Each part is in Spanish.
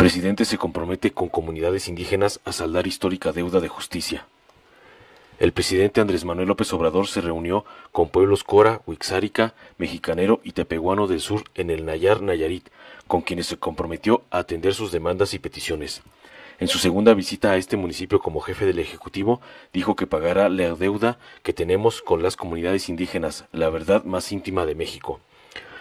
Presidente se compromete con comunidades indígenas a saldar histórica deuda de justicia. El presidente Andrés Manuel López Obrador se reunió con pueblos Cora, Huixárica, Mexicanero y Tepehuano del Sur en el Nayar Nayarit, con quienes se comprometió a atender sus demandas y peticiones. En su segunda visita a este municipio como jefe del Ejecutivo, dijo que pagará la deuda que tenemos con las comunidades indígenas, la verdad más íntima de México.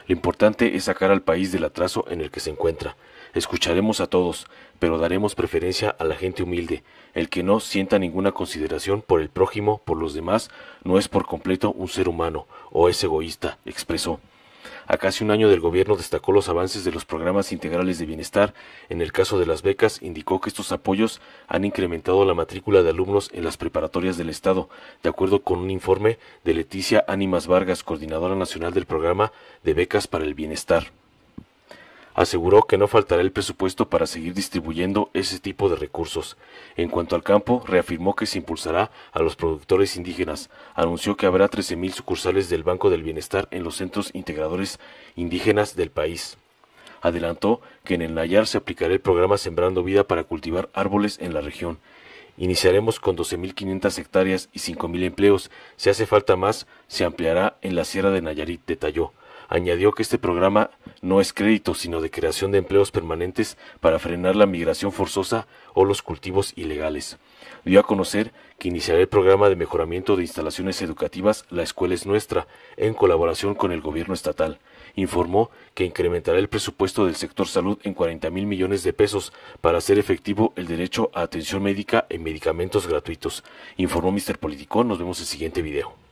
Lo importante es sacar al país del atraso en el que se encuentra. Escucharemos a todos, pero daremos preferencia a la gente humilde. El que no sienta ninguna consideración por el prójimo, por los demás, no es por completo un ser humano, o es egoísta, expresó. A casi un año del gobierno destacó los avances de los programas integrales de bienestar. En el caso de las becas, indicó que estos apoyos han incrementado la matrícula de alumnos en las preparatorias del Estado, de acuerdo con un informe de Leticia Ánimas Vargas, coordinadora nacional del programa de becas para el bienestar aseguró que no faltará el presupuesto para seguir distribuyendo ese tipo de recursos. En cuanto al campo, reafirmó que se impulsará a los productores indígenas. Anunció que habrá mil sucursales del Banco del Bienestar en los centros integradores indígenas del país. Adelantó que en el Nayar se aplicará el programa Sembrando Vida para cultivar árboles en la región. Iniciaremos con 12.500 hectáreas y mil empleos. Si hace falta más, se ampliará en la Sierra de Nayarit, detalló. Añadió que este programa no es crédito, sino de creación de empleos permanentes para frenar la migración forzosa o los cultivos ilegales. Dio a conocer que iniciará el programa de mejoramiento de instalaciones educativas La Escuela es Nuestra, en colaboración con el gobierno estatal. Informó que incrementará el presupuesto del sector salud en 40 mil millones de pesos para hacer efectivo el derecho a atención médica en medicamentos gratuitos. Informó Mr. politico Nos vemos en el siguiente video.